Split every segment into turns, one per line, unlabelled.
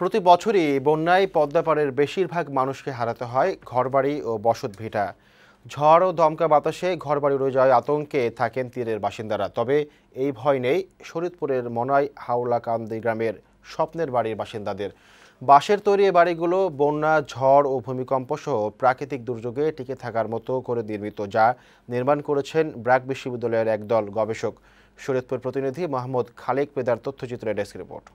প্রতি বছরই বন্যায় পদ্মাপাড়ের বেশিরভাগ মানুষকে হারাতে হয় ঘরবাড়ি ও বসত ভিটা ঝড় ও দমকা বাতাসে ঘরবাড়ি উড়ে যাওয়ায় আতঙ্কে থাকেন তীরের বাসিন্দারা তবে এই ভয় নেই শরীদপুরের মনাই হাওলাকান্দি গ্রামের স্বপ্নের বাড়ির বাসিন্দাদের বাঁশের তৈরি বাড়িগুলো বন্যা ঝড় ও ভূমিকম্প সহ প্রাকৃতিক দুর্যোগে টিকে থাকার মতো করে নির্মিত যা নির্মাণ করেছেন ব্র্যাক বিশ্ববিদ্যালয়ের একদল গবেষক শরীয়তপুর প্রতিনিধি মোহাম্মদ খালেক পেদার তথ্যচিত্রের ডেস্ক রিপোর্ট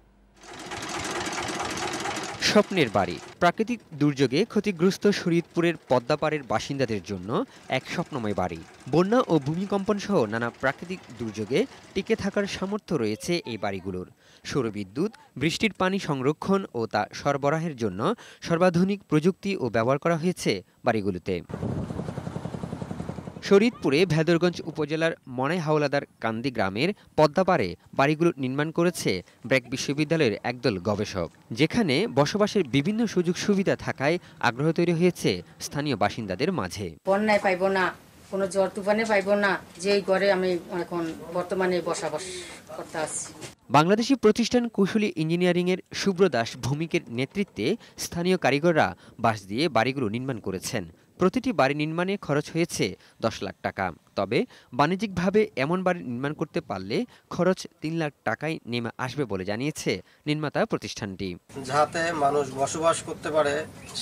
স্বপ্নের বাড়ি প্রাকৃতিক দুর্যোগে ক্ষতিগ্রস্ত শরীদপুরের পদ্মাপাড়ের বাসিন্দাদের জন্য এক স্বপ্নময় বাড়ি বন্যা ও ভূমিকম্পন সহ নানা প্রাকৃতিক দুর্যোগে টিকে থাকার সামর্থ্য রয়েছে এই বাড়িগুলোর সৌরবিদ্যুৎ বৃষ্টির পানি সংরক্ষণ ও তা সরবরাহের জন্য সর্বাধুনিক প্রযুক্তি ও ব্যবহার করা হয়েছে বাড়িগুলোতে শরীদপুরে ভেদরগঞ্জ উপজেলার মনে হাওলাদার কান্দি গ্রামের পদ্মাপাড়ে বাড়িগুলো নির্মাণ করেছে ব্র্যাক বিশ্ববিদ্যালয়ের একদল গবেষক যেখানে বসবাসের বিভিন্ন সুযোগ সুবিধা থাকায় আগ্রহ তৈরি হয়েছে স্থানীয় বাসিন্দাদের মাঝে
বন্যায় পাইব না কোনো জ্বর তুফানে পাইব না যে ঘরে আমি এখন বর্তমানে বসবাস করতে আসছি
বাংলাদেশি প্রতিষ্ঠান কুশলী ইঞ্জিনিয়ারিংয়ের এর সুব্রদাস ভূমিকের নেতৃত্বে স্থানীয় কারিগররা বাঁশ দিয়ে বাড়িগুলো নির্মাণ করেছেন প্রতিটি বাড়ি নির্মাণে খরচ হয়েছে দশ লাখ টাকা তবে বাণিজ্যিকভাবে এমন বাড়ি নির্মাণ করতে পারলে খরচ তিন লাখ টাকায় নেমে আসবে বলে জানিয়েছে নির্মাতা প্রতিষ্ঠানটি
যাতে মানুষ বসবাস করতে পারে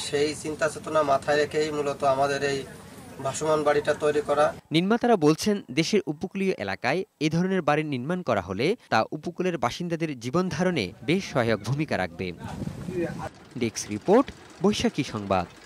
সেই চিন্তা চেতনা মাথায় রেখেই মূলত আমাদের এই ভাসমান বাড়িটা তৈরি করা
নির্মাতারা বলছেন দেশের উপকূলীয় এলাকায় এ ধরনের বাড়ি নির্মাণ করা হলে তা উপকূলের বাসিন্দাদের জীবন ধারণে বেশ সহায়ক ভূমিকা রাখবে ডেস্ক রিপোর্ট বৈশাখী সংবাদ